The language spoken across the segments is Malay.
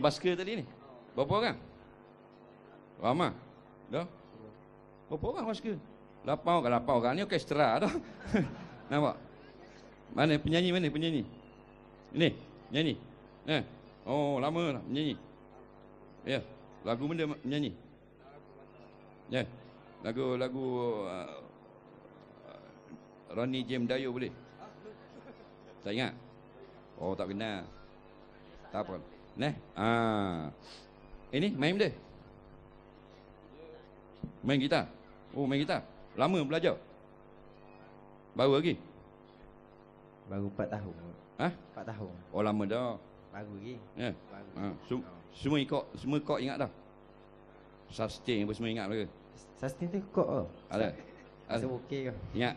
basker tadi ni? Berapa orang? Ramai? Dah? Berapa orang basker? Lapan orang, lapan orang ni okey setera dah. Nampak? Mana penyanyi mana penyanyi? Ini, penyanyi. Eh. Oh, lama lah penyanyi. Ya, yeah. lagu mana penyanyi? Ya. Yeah. Lagu lagu uh, Ronnie James Dio boleh? Tak ingat. Oh, tak kenal. Tak apa. Neh. Ah. Ini eh, main benda. Main kita. Oh, main gitar. Lama belajar. Baru lagi. Baru 4 tahun. Ha? 4 tahun. Oh, lama dah. Baru lagi. Ya. Yeah. Ha. Sem- oh. semua ikut, semua kau ingat dah. Sustain apa semua ingat ke? Sustain tu kok. Ada. Ada okey ke? Ingat.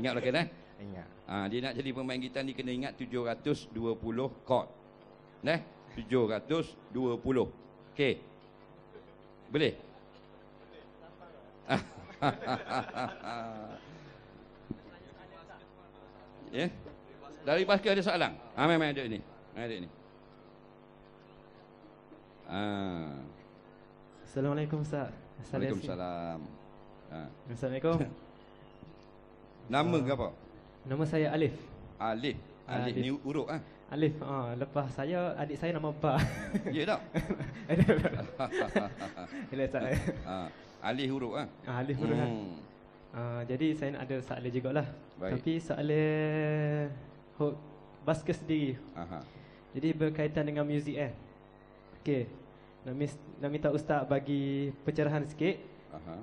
Ingat lagi dah. Ingat. Ha, dia nak jadi pemain kita ni kena ingat 720 chord. Neh. 720. Okey. Boleh? ya. Yeah? Dari basket ada soalan. Ha mai mai ada ni. Mai ada ni. Ha. Assalamualaikum Ustaz. Assalamualaikum. Assalamualaikum. Ha. Assalamualaikum. Nama ah, ke apa? Nama saya Alif. Alif. Alif, ah, Alif. ni urut ah. Ha? Alif, ha, lepas saya, adik saya nama Ba. Ya tak? Ya tak? Ah, alif huruf kan? Ah. Ha? Ha, alif huruf Hmm. Ha. Uh, jadi saya nak ada soalan juga lah. Tapi soalan hook basket sendiri. Aha. Jadi berkaitan dengan muzik eh. Okey. Nak, nak minta ustaz bagi pencerahan sikit. Aha.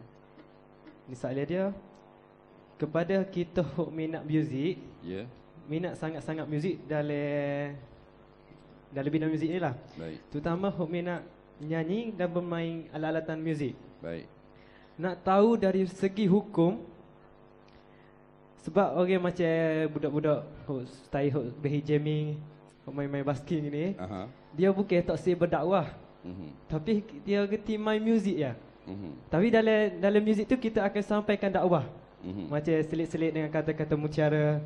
Ini soalan dia. Kepada kita hook minat muzik. Ya. Yeah minat sangat-sangat muzik dalam dalam bidang muzik ni lah. Baik. Terutama hok minat nyanyi dan bermain alat-alatan muzik. Baik. Nak tahu dari segi hukum sebab orang okay, macam budak-budak hok stay hok berhijaming, hok main-main basking ni, uh-huh. dia bukan tak si berdakwah. Uh-huh. Tapi dia geti main muzik ya. Uh-huh. Tapi dalam dalam muzik tu kita akan sampaikan dakwah. Uh-huh. Macam selit-selit dengan kata-kata mutiara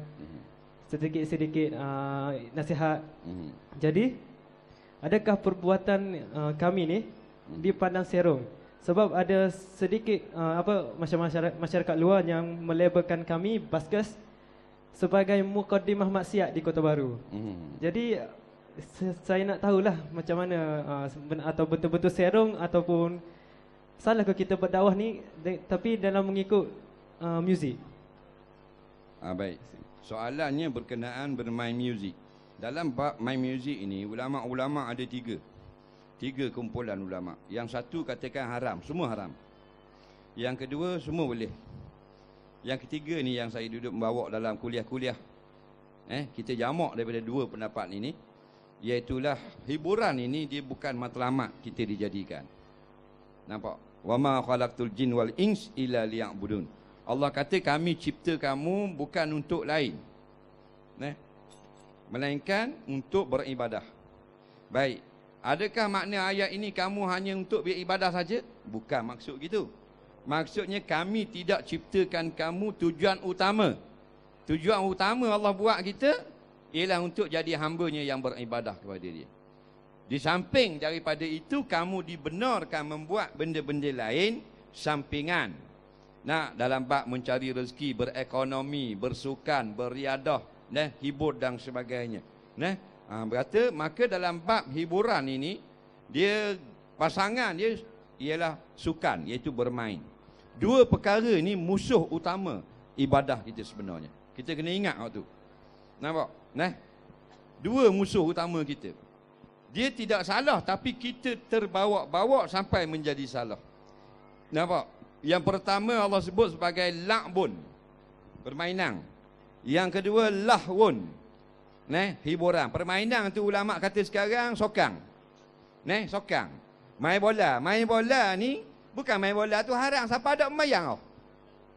sedikit-sedikit uh, nasihat. Mm-hmm. Jadi, adakah perbuatan uh, kami ni mhm. dipandang serong? Sebab ada sedikit uh, apa masyarakat, masyarakat luar yang melabelkan kami baskes sebagai mukadimah maksiat di Kota Baru. Mm-hmm. Jadi saya nak tahulah macam mana uh, atau betul-betul serong ataupun salah ke kita berdakwah ni tapi dalam mengikut uh, muzik. Ah baik. Soalannya berkenaan bermain muzik. Dalam bab main muzik ini, ulama-ulama ada tiga. Tiga kumpulan ulama. Yang satu katakan haram, semua haram. Yang kedua, semua boleh. Yang ketiga ni yang saya duduk membawa dalam kuliah-kuliah. Eh, kita jamak daripada dua pendapat ini. Iaitulah hiburan ini dia bukan matlamat kita dijadikan. Nampak? Wama ma khalaqtul jin wal ins illa liya'budun. Allah kata kami cipta kamu bukan untuk lain. Eh? Melainkan untuk beribadah. Baik. Adakah makna ayat ini kamu hanya untuk beribadah saja? Bukan maksud gitu. Maksudnya kami tidak ciptakan kamu tujuan utama. Tujuan utama Allah buat kita ialah untuk jadi hambanya yang beribadah kepada dia. Di samping daripada itu kamu dibenarkan membuat benda-benda lain sampingan nak dalam bak mencari rezeki, berekonomi, bersukan, beriadah, neh, hibur dan sebagainya. Neh, ha, berkata maka dalam bak hiburan ini dia pasangan dia ialah sukan iaitu bermain. Dua perkara ini musuh utama ibadah kita sebenarnya. Kita kena ingat waktu. Nampak? Neh. Dua musuh utama kita. Dia tidak salah tapi kita terbawa-bawa sampai menjadi salah. Nampak? Yang pertama Allah sebut sebagai la'bun. Permainan. Yang kedua lahwun. Neh, hiburan. Permainan tu ulama kata sekarang sokang. Neh, sokang. Main bola. Main bola ni bukan main bola tu harang siapa ada memayang oh.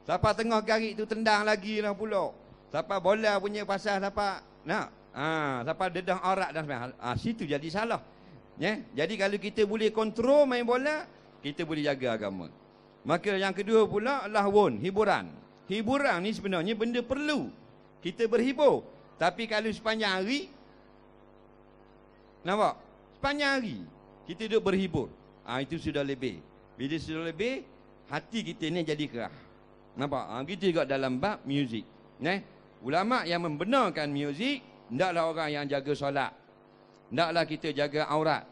Siapa tengah garik tu tendang lagi lah pula. Siapa bola punya pasal siapa nak. Ha, siapa dedah arak dan sebagainya. Ha, situ jadi salah. Neh, jadi kalau kita boleh kontrol main bola, kita boleh jaga agama. Maka yang kedua pula lahwun, hiburan. Hiburan ni sebenarnya benda perlu. Kita berhibur. Tapi kalau sepanjang hari, nampak? Sepanjang hari, kita duduk berhibur. Ha, itu sudah lebih. Bila sudah lebih, hati kita ni jadi kerah. Nampak? Ha, ah, kita juga dalam bab muzik. Nah, Ulama yang membenarkan muzik, tidaklah orang yang jaga solat. Tidaklah kita jaga aurat.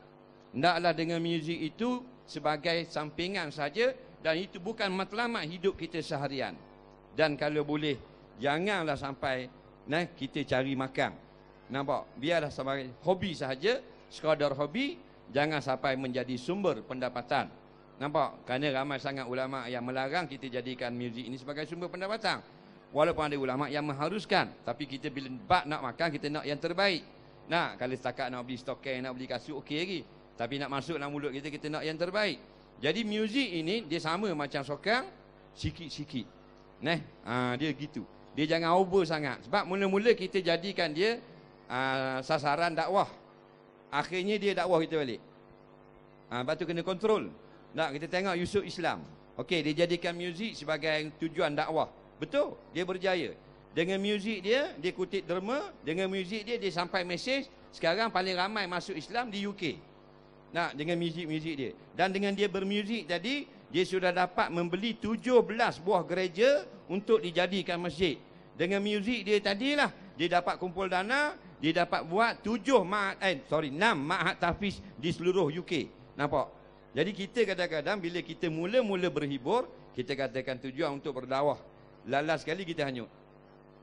Tidaklah dengan muzik itu sebagai sampingan saja, dan itu bukan matlamat hidup kita seharian dan kalau boleh janganlah sampai nah kita cari makan nampak biarlah sebagai hobi sahaja sekadar hobi jangan sampai menjadi sumber pendapatan nampak kerana ramai sangat ulama yang melarang kita jadikan muzik ini sebagai sumber pendapatan walaupun ada ulama yang mengharuskan tapi kita bila bak nak makan kita nak yang terbaik nah kalau setakat nak beli stoker nak beli kasut okey lagi tapi nak masuk dalam mulut kita kita nak yang terbaik jadi muzik ini dia sama macam sokang sikit-sikit. Neh, ha, dia gitu. Dia jangan over sangat sebab mula-mula kita jadikan dia ha, sasaran dakwah. Akhirnya dia dakwah kita balik. Ha, lepas kena kontrol. Nak kita tengok Yusuf Islam. Okey, dia jadikan muzik sebagai tujuan dakwah. Betul, dia berjaya. Dengan muzik dia, dia kutip derma. Dengan muzik dia, dia sampai mesej. Sekarang paling ramai masuk Islam di UK. Nah, dengan muzik-muzik dia. Dan dengan dia bermuzik tadi, dia sudah dapat membeli 17 buah gereja untuk dijadikan masjid. Dengan muzik dia tadilah, dia dapat kumpul dana, dia dapat buat 7 ma'at, eh, sorry, 6 ma'at tafiz di seluruh UK. Nampak? Jadi kita kadang-kadang bila kita mula-mula berhibur, kita katakan tujuan untuk berdawah. Lalas sekali kita hanyut.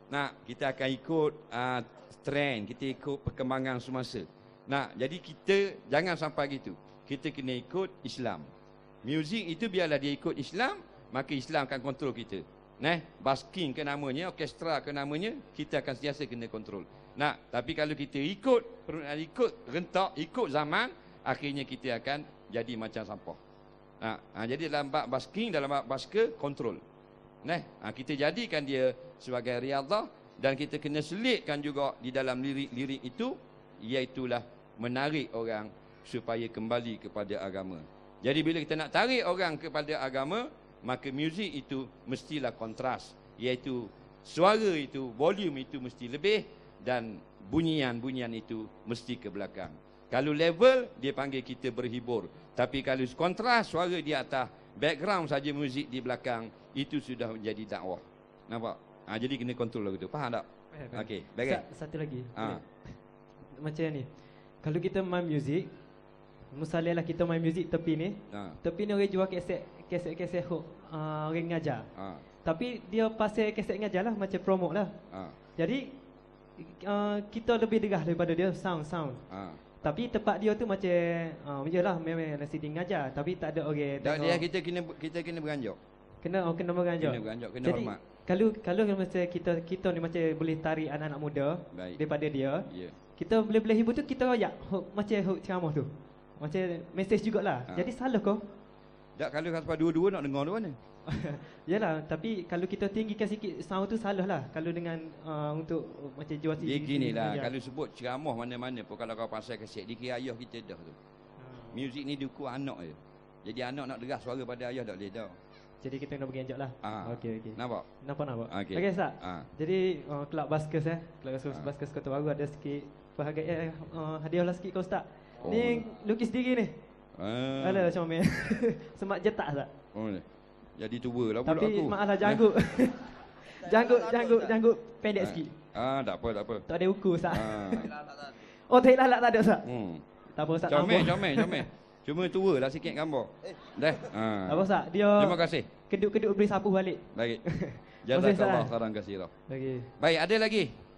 Nah, kita akan ikut uh, trend, kita ikut perkembangan semasa. Nah, jadi kita jangan sampai gitu. Kita kena ikut Islam. Music itu biarlah dia ikut Islam, maka Islam akan kontrol kita. Nah, basking ke namanya, orkestra ke namanya, kita akan sentiasa kena kontrol. Nah, tapi kalau kita ikut, ikut rentak, ikut zaman, akhirnya kita akan jadi macam sampah. Nah, ha, jadi dalam bab basking, dalam bab basker, kontrol. Nah, ha, kita jadikan dia sebagai riadah dan kita kena selitkan juga di dalam lirik-lirik itu, iaitulah menarik orang supaya kembali kepada agama. Jadi bila kita nak tarik orang kepada agama, maka muzik itu mestilah kontras, iaitu suara itu, volume itu mesti lebih dan bunyian-bunyian itu mesti ke belakang. Kalau level, dia panggil kita berhibur. Tapi kalau kontras, suara di atas, background saja muzik di belakang, itu sudah menjadi dakwah. Nampak? Ha, jadi kena kontrol lagu tu. Faham tak? Okey, baik. Satu lagi. Ha. Macam ni. Kalau kita main music, Misalnya lah kita main music, tepi ni ha. Tepi ni orang jual keset Keset keset hook uh, Orang ngajar ha. Tapi dia pasal keset ngajar lah Macam promote lah ha. Jadi uh, Kita lebih degah daripada dia Sound sound ha. Tapi tempat dia tu macam uh, lah memang nasi dia ngajar Tapi tak ada orang Dan tengok. dia kita kena kita kena beranjak Kena oh, kena beranjak Kena beranjak kena Jadi, hormat kalau kalau macam kita kita ni macam boleh tarik anak-anak muda Baik. daripada dia yeah. Kita boleh-boleh hibur tu kita royak huk, macam huk ceramah tu. Macam mesej jugaklah. Ha. Jadi salah kau. Tak kalau sampai dua-dua nak dengar tu mana? Yalah, tapi kalau kita tinggikan sikit sound tu salah lah kalau dengan uh, untuk uh, macam jual sikit. lah ya. kalau sebut ceramah mana-mana pun kalau kau pasal kasih dikira ayah kita dah tu. Ha. Music ni dukuk anak je. Jadi anak nak deras suara pada ayah tak boleh dah. Jadi kita kena pergi anjak lah. Ha. Okey, okey. Nampak? Nampak, nampak. Okey, okay, Ustaz. Ha. Jadi, uh, Club Baskers eh. Club baskes ha. Baskers Kota Baru ada sikit Bahagia uh, hadiah lah sikit kau ustaz. Oh. Ni lukis diri ni. Ah. Alah macam mana? Semak jetak tak? Oh, jadi cuba lah pula Tapi, aku. Tapi maaf lah janggut. Eh? janggut, janggut, pendek ah. sikit. Ah, tak apa, tak apa. Tak ada ukur ustaz. Ah. oh, tak ada. Oh, tak ada ustaz. Hmm. Tak apa ustaz. Jomel, jomel, jomel. Cuma tua lah sikit gambar. Eh. Dah. Ah. tak Ah. Apa ustaz? Dia Terima kasih. Keduk-keduk beri sapu balik. Baik. Jazakallah khairan kasih lah. Baik, ada lagi?